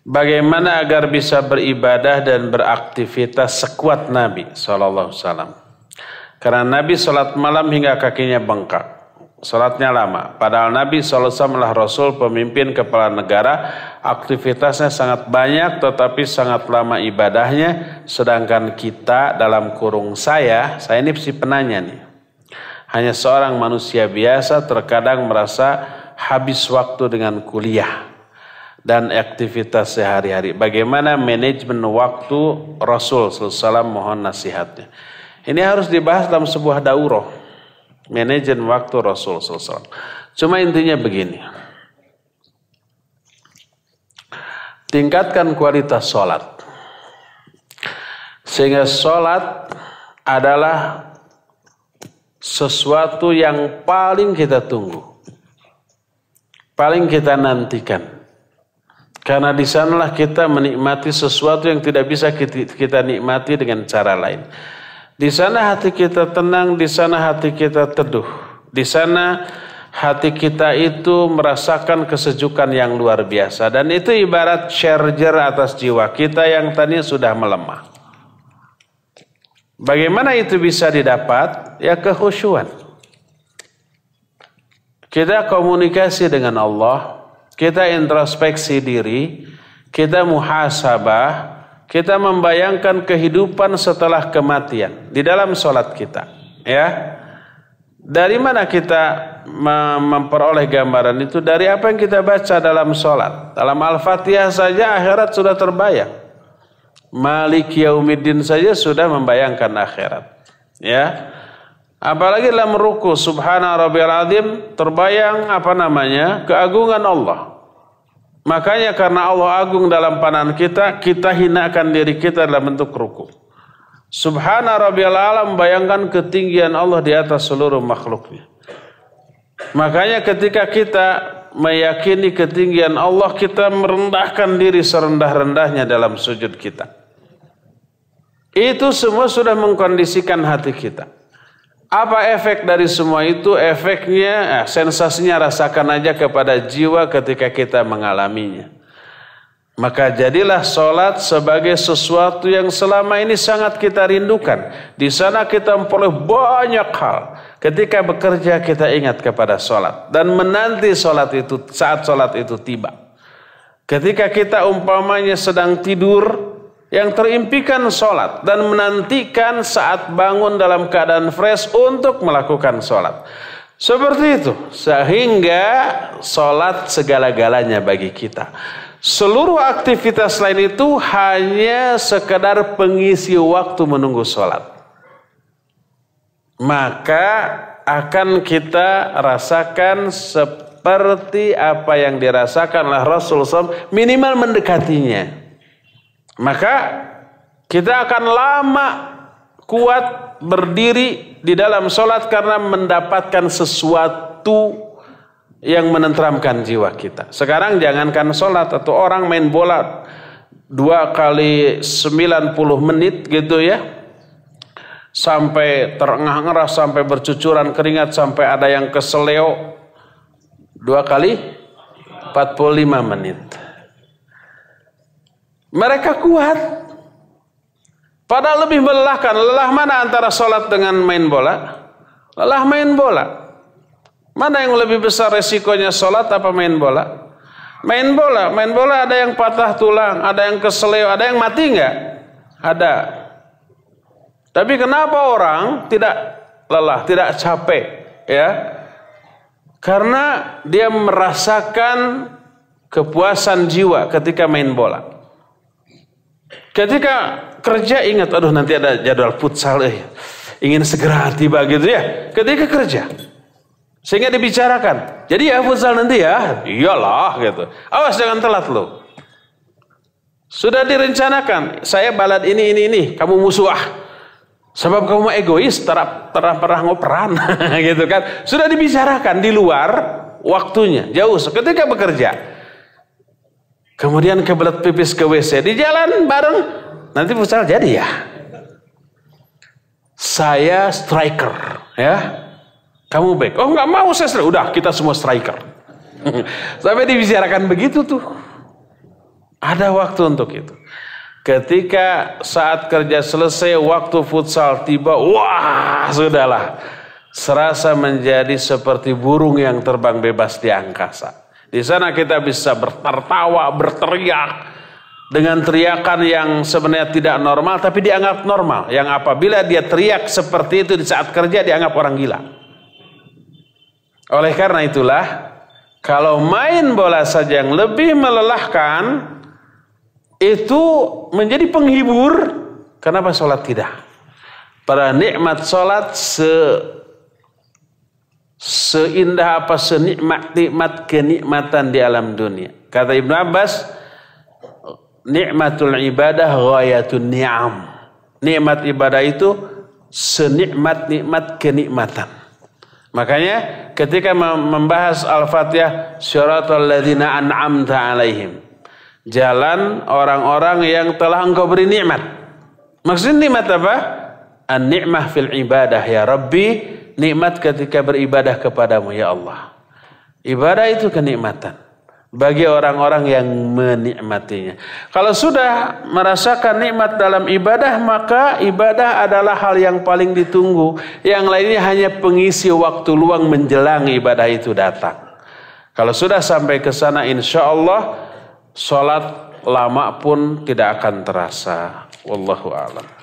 Bagaimana agar bisa beribadah dan beraktivitas sekuat Nabi Sallallahu Sallam? Karena Nabi salat malam hingga kakinya bengkak. Salatnya lama. Padahal Nabi SAW adalah Rasul pemimpin kepala negara. Aktivitasnya sangat banyak tetapi sangat lama ibadahnya. Sedangkan kita dalam kurung saya, saya ini si penanya nih. Hanya seorang manusia biasa terkadang merasa habis waktu dengan kuliah dan aktivitas sehari-hari. Bagaimana manajemen waktu Rasul SAW mohon nasihatnya. Ini harus dibahas dalam sebuah daurah. Manajemen waktu Rasul SAW. Cuma intinya begini. Tingkatkan kualitas sholat. Sehingga sholat adalah sesuatu yang paling kita tunggu. Paling kita nantikan karena di sanalah kita menikmati sesuatu yang tidak bisa kita, nikmati dengan cara lain. Di sana hati kita tenang, di sana hati kita teduh. Di sana hati kita itu merasakan kesejukan yang luar biasa dan itu ibarat charger atas jiwa kita yang tadi sudah melemah. Bagaimana itu bisa didapat? Ya kehusuan. Kita komunikasi dengan Allah, kita introspeksi diri, kita muhasabah, kita membayangkan kehidupan setelah kematian di dalam sholat kita. Ya, dari mana kita memperoleh gambaran itu? Dari apa yang kita baca dalam sholat. Dalam Al-Fatihah saja akhirat sudah terbayang. Malik Yaumiddin saja sudah membayangkan akhirat. Ya, Apalagi dalam ruku subhana rabbiyal azim terbayang apa namanya keagungan Allah. Makanya karena Allah agung dalam pandangan kita, kita hinakan diri kita dalam bentuk ruku. Subhana rabbiyal alam bayangkan ketinggian Allah di atas seluruh makhluknya. Makanya ketika kita meyakini ketinggian Allah, kita merendahkan diri serendah-rendahnya dalam sujud kita. Itu semua sudah mengkondisikan hati kita. Apa efek dari semua itu? Efeknya, eh, sensasinya rasakan aja kepada jiwa ketika kita mengalaminya. Maka jadilah solat sebagai sesuatu yang selama ini sangat kita rindukan. Di sana kita memperoleh banyak hal. Ketika bekerja kita ingat kepada solat. Dan menanti solat itu, saat solat itu tiba. Ketika kita umpamanya sedang tidur, yang terimpikan sholat dan menantikan saat bangun dalam keadaan fresh untuk melakukan sholat. Seperti itu, sehingga sholat segala-galanya bagi kita. Seluruh aktivitas lain itu hanya sekedar pengisi waktu menunggu sholat. Maka akan kita rasakan seperti apa yang dirasakanlah oleh Rasulullah minimal mendekatinya. Maka kita akan lama kuat berdiri di dalam sholat karena mendapatkan sesuatu yang menenteramkan jiwa kita. Sekarang jangankan sholat atau orang main bola dua kali 90 menit gitu ya sampai terengah-engah sampai bercucuran keringat sampai ada yang keseleo dua kali 45 menit mereka kuat. Padahal lebih melelahkan. Lelah mana antara sholat dengan main bola? Lelah main bola. Mana yang lebih besar resikonya sholat apa main bola? Main bola. Main bola ada yang patah tulang, ada yang keseleo, ada yang mati enggak? Ada. Tapi kenapa orang tidak lelah, tidak capek? Ya, karena dia merasakan kepuasan jiwa ketika main bola. Ketika kerja ingat, aduh nanti ada jadwal futsal, eh, ingin segera tiba gitu ya. Ketika kerja, sehingga dibicarakan. Jadi ya futsal nanti ya, iyalah gitu. Awas jangan telat loh. Sudah direncanakan, saya balad ini ini ini, kamu musuh ah. Sebab kamu egois, terap terap pernah ngoperan gitu kan. Sudah dibicarakan di luar waktunya, jauh ketika bekerja. Kemudian kebelet pipis ke WC. Di jalan bareng. Nanti futsal jadi ya. Saya striker. Ya. Kamu back. Oh nggak mau saya striker. Udah kita semua striker. Sampai dibicarakan begitu tuh. Ada waktu untuk itu. Ketika saat kerja selesai, waktu futsal tiba, wah sudahlah. Serasa menjadi seperti burung yang terbang bebas di angkasa. Di sana kita bisa bertertawa, berteriak dengan teriakan yang sebenarnya tidak normal tapi dianggap normal. Yang apabila dia teriak seperti itu di saat kerja dianggap orang gila. Oleh karena itulah kalau main bola saja yang lebih melelahkan itu menjadi penghibur. Kenapa sholat tidak? Para nikmat sholat se seindah apa senikmat nikmat kenikmatan di alam dunia. Kata Ibnu Abbas, nikmatul ibadah ghayatun ni'am. Nikmat ibadah itu senikmat-nikmat kenikmatan. Makanya ketika membahas Al-Fatihah, syaratul ladzina an'amta alaihim. Jalan orang-orang yang telah engkau beri nikmat. Maksudnya nikmat apa? An-ni'mah fil ibadah ya Rabbi nikmat ketika beribadah kepadamu ya Allah. Ibadah itu kenikmatan bagi orang-orang yang menikmatinya. Kalau sudah merasakan nikmat dalam ibadah, maka ibadah adalah hal yang paling ditunggu. Yang lainnya hanya pengisi waktu luang menjelang ibadah itu datang. Kalau sudah sampai ke sana, insya Allah, sholat lama pun tidak akan terasa. Wallahu a'lam.